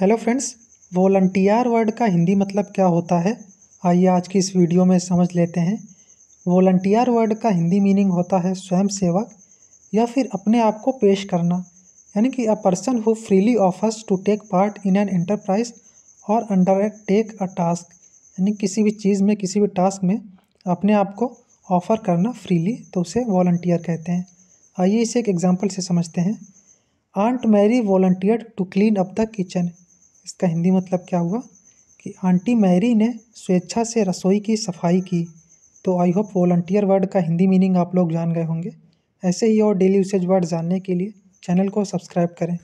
hello friends volunteer word का हिंदी मतलब क्या होता है आइए आज की इस वीडियो में समझ लेते हैं वॉलंटियर वर्ड का हिंदी मीनिंग होता है स्वयं सेवक या फिर अपने आप को पेश करना यानी कि a person who freely offers to take part in an enterprise और अंडर टेक अ टास्क यानी किसी भी चीज़ में किसी भी टास्क में अपने आप को ऑफ़र करना फ्रीली तो उसे वॉल्टियर कहते हैं आइए इसे एक एग्जाम्पल से समझते हैं aunt Mary volunteer to clean up the kitchen इसका हिंदी मतलब क्या हुआ कि आंटी मैरी ने स्वेच्छा से रसोई की सफाई की तो आई होप वॉल्टियर वर्ड का हिंदी मीनिंग आप लोग जान गए होंगे ऐसे ही और डेली यूसेज वर्ड जानने के लिए चैनल को सब्सक्राइब करें